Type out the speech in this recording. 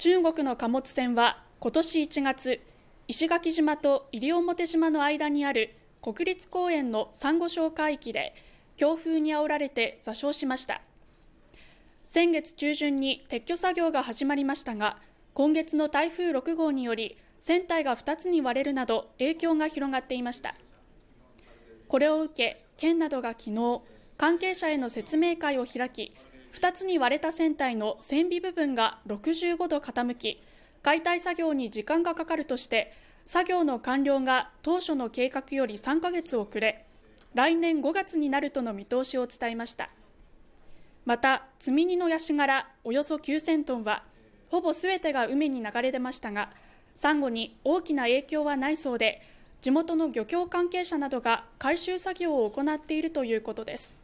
中国の貨物船は今年1月、石垣島と西表島の間にある国立公園のサンゴ礁海域で強風にあおられて座礁しました。先月中旬に撤去作業が始まりましたが、今月の台風6号により船体が2つに割れるなど影響が広がっていました。これを受け、県などが昨日、関係者への説明会を開き、2つに割れた船体の船尾部分が65度傾き解体作業に時間がかかるとして作業の完了が当初の計画より3ヶ月遅れ来年5月になるとの見通しを伝えましたまた積み荷のヤシ殻およそ9000トンはほぼ全てが海に流れ出ましたがサンゴに大きな影響はないそうで地元の漁協関係者などが回収作業を行っているということです